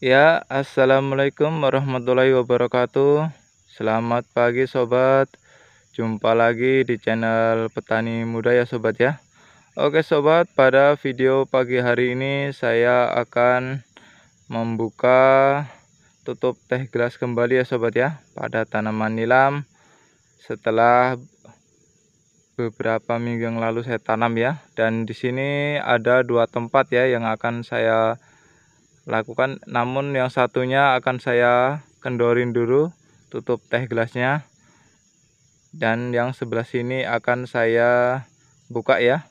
Ya, assalamualaikum warahmatullahi wabarakatuh. Selamat pagi sobat. Jumpa lagi di channel Petani Muda ya sobat ya. Oke sobat, pada video pagi hari ini saya akan membuka tutup teh gelas kembali ya sobat ya pada tanaman nilam setelah beberapa minggu yang lalu saya tanam ya. Dan di sini ada dua tempat ya yang akan saya lakukan namun yang satunya akan saya kendorin dulu tutup teh gelasnya dan yang sebelah sini akan saya buka ya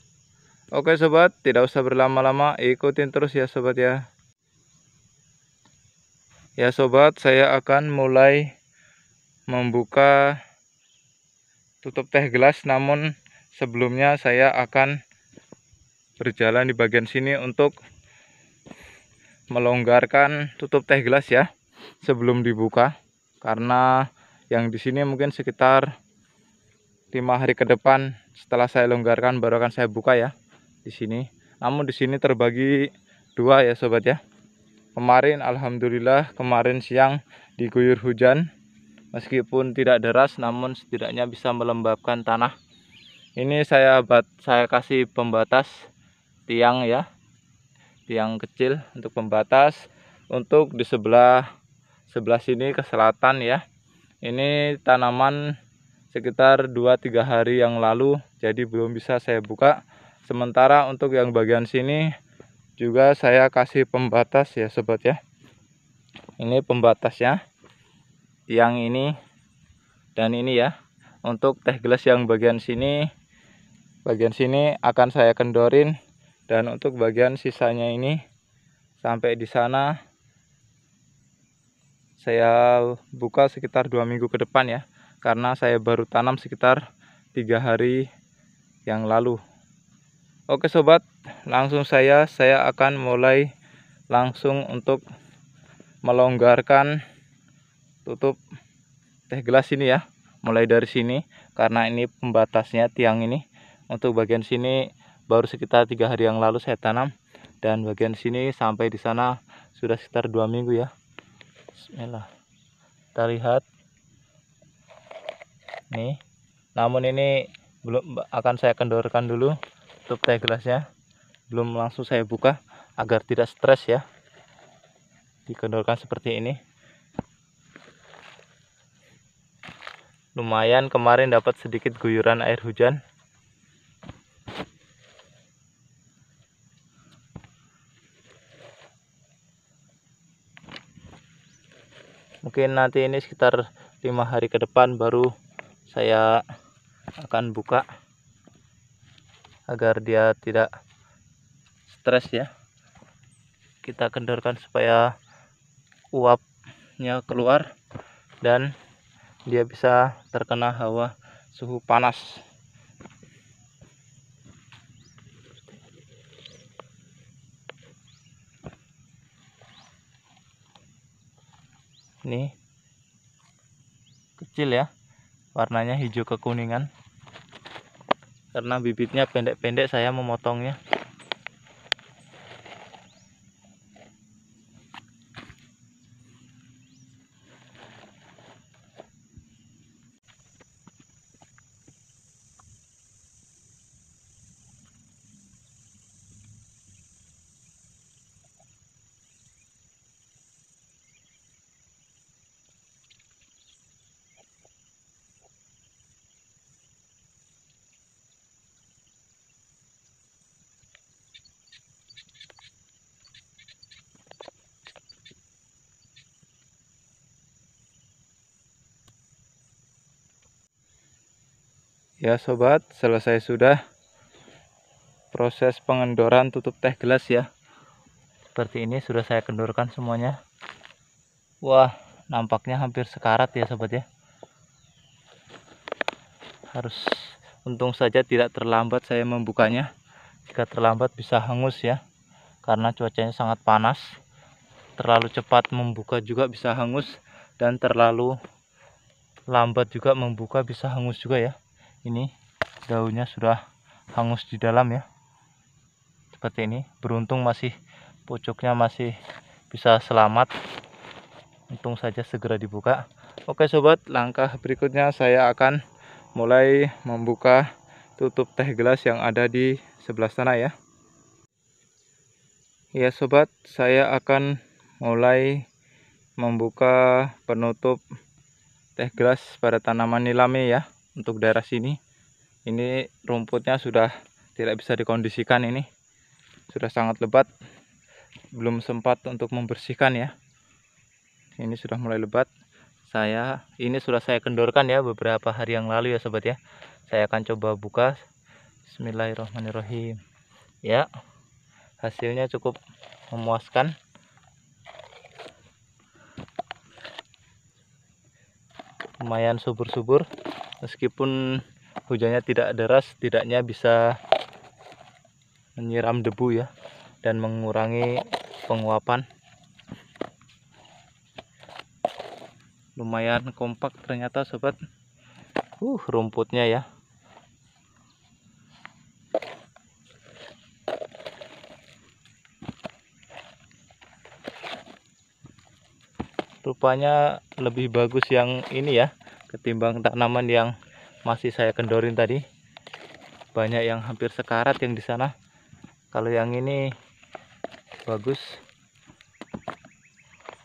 oke sobat tidak usah berlama-lama ikutin terus ya sobat ya ya sobat saya akan mulai membuka tutup teh gelas namun sebelumnya saya akan berjalan di bagian sini untuk melonggarkan tutup teh gelas ya sebelum dibuka karena yang di sini mungkin sekitar lima hari ke depan setelah saya longgarkan baru akan saya buka ya di sini namun di sini terbagi dua ya sobat ya kemarin alhamdulillah kemarin siang diguyur hujan meskipun tidak deras namun setidaknya bisa melembabkan tanah ini saya bat saya kasih pembatas tiang ya tiang kecil untuk pembatas untuk di sebelah sebelah sini ke selatan ya ini tanaman sekitar 2-3 hari yang lalu jadi belum bisa saya buka sementara untuk yang bagian sini juga saya kasih pembatas ya sobat ya ini pembatasnya yang ini dan ini ya untuk teh gelas yang bagian sini bagian sini akan saya kendorin dan untuk bagian sisanya ini sampai di sana saya buka sekitar dua minggu ke depan ya karena saya baru tanam sekitar tiga hari yang lalu Oke sobat langsung saya saya akan mulai langsung untuk melonggarkan tutup teh gelas ini ya mulai dari sini karena ini pembatasnya tiang ini untuk bagian sini baru sekitar tiga hari yang lalu saya tanam dan bagian sini sampai di sana sudah sekitar dua minggu ya Bismillah kita lihat nih namun ini belum akan saya kendorkan dulu tutup teh gelasnya belum langsung saya buka agar tidak stres ya dikendorkan seperti ini lumayan kemarin dapat sedikit guyuran air hujan mungkin nanti ini sekitar lima hari ke depan baru saya akan buka agar dia tidak stres ya kita kendorkan supaya uapnya keluar dan dia bisa terkena hawa suhu panas nih kecil ya warnanya hijau kekuningan karena bibitnya pendek-pendek saya memotongnya ya sobat selesai sudah proses pengendoran tutup teh gelas ya seperti ini sudah saya kendorkan semuanya wah nampaknya hampir sekarat ya sobat ya harus untung saja tidak terlambat saya membukanya jika terlambat bisa hangus ya karena cuacanya sangat panas terlalu cepat membuka juga bisa hangus dan terlalu lambat juga membuka bisa hangus juga ya ini daunnya sudah hangus di dalam ya seperti ini beruntung masih pucuknya masih bisa selamat untung saja segera dibuka oke sobat langkah berikutnya saya akan mulai membuka tutup teh gelas yang ada di sebelah sana ya ya sobat saya akan mulai membuka penutup teh gelas pada tanaman nilame ya untuk daerah sini ini rumputnya sudah tidak bisa dikondisikan ini sudah sangat lebat belum sempat untuk membersihkan ya ini sudah mulai lebat saya ini sudah saya kendorkan ya beberapa hari yang lalu ya sobat ya saya akan coba buka Bismillahirrahmanirrahim ya hasilnya cukup memuaskan lumayan subur-subur meskipun hujannya tidak deras tidaknya bisa menyiram debu ya dan mengurangi penguapan lumayan kompak ternyata sobat uh rumputnya ya rupanya lebih bagus yang ini ya ketimbang tanaman yang masih saya kendorin tadi banyak yang hampir sekarat yang di sana kalau yang ini bagus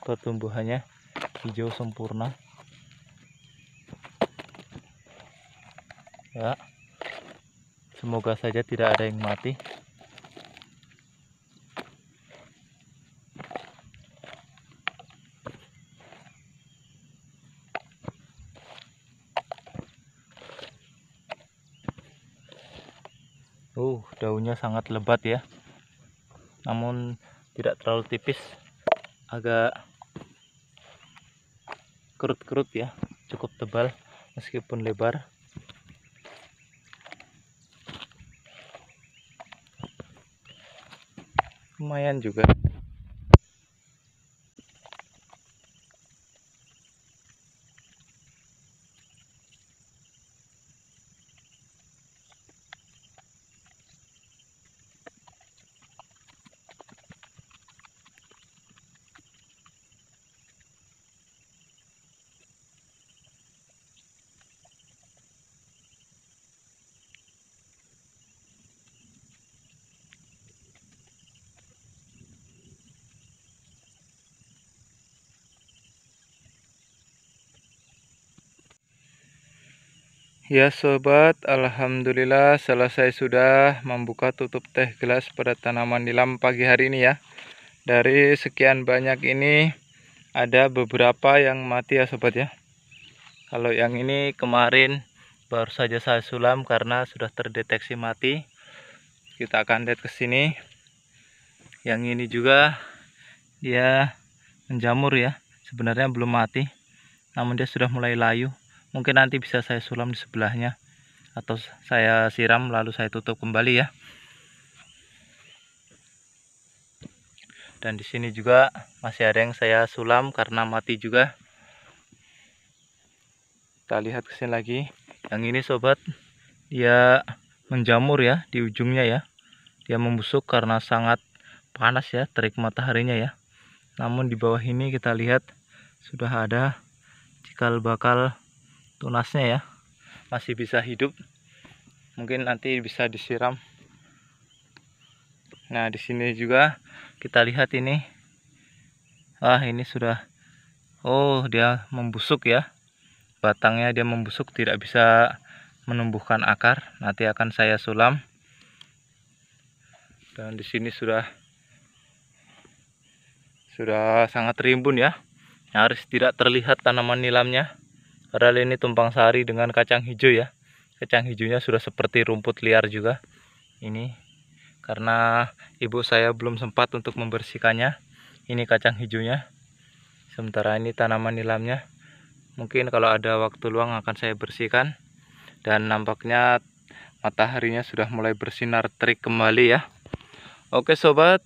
pertumbuhannya hijau sempurna ya semoga saja tidak ada yang mati sangat lebat ya. Namun tidak terlalu tipis. Agak kerut-kerut ya. Cukup tebal meskipun lebar. Lumayan juga. Ya sobat, alhamdulillah selesai sudah membuka tutup teh gelas pada tanaman nilam pagi hari ini ya. Dari sekian banyak ini ada beberapa yang mati ya sobat ya. Kalau yang ini kemarin baru saja saya sulam karena sudah terdeteksi mati. Kita akan lihat ke sini. Yang ini juga dia menjamur ya. Sebenarnya belum mati, namun dia sudah mulai layu mungkin nanti bisa saya sulam di sebelahnya atau saya siram lalu saya tutup kembali ya dan di sini juga masih ada yang saya sulam karena mati juga kita lihat kesini lagi yang ini sobat dia menjamur ya di ujungnya ya dia membusuk karena sangat panas ya terik mataharinya ya namun di bawah ini kita lihat sudah ada cikal bakal tunasnya ya masih bisa hidup mungkin nanti bisa disiram nah di sini juga kita lihat ini ah ini sudah oh dia membusuk ya batangnya dia membusuk tidak bisa menumbuhkan akar nanti akan saya sulam dan di sini sudah sudah sangat rimbun ya harus tidak terlihat tanaman nilamnya padahal ini tumpang sari dengan kacang hijau ya kacang hijaunya sudah seperti rumput liar juga ini karena ibu saya belum sempat untuk membersihkannya ini kacang hijaunya sementara ini tanaman nilamnya mungkin kalau ada waktu luang akan saya bersihkan dan nampaknya mataharinya sudah mulai bersinar terik kembali ya oke sobat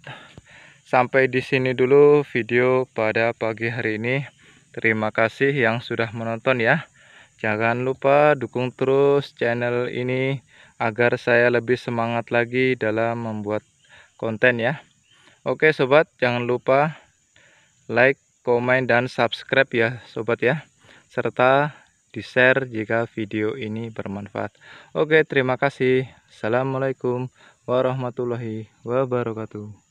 sampai di sini dulu video pada pagi hari ini Terima kasih yang sudah menonton ya. Jangan lupa dukung terus channel ini agar saya lebih semangat lagi dalam membuat konten ya. Oke sobat, jangan lupa like, komen, dan subscribe ya sobat ya. Serta di-share jika video ini bermanfaat. Oke, terima kasih. Assalamualaikum warahmatullahi wabarakatuh.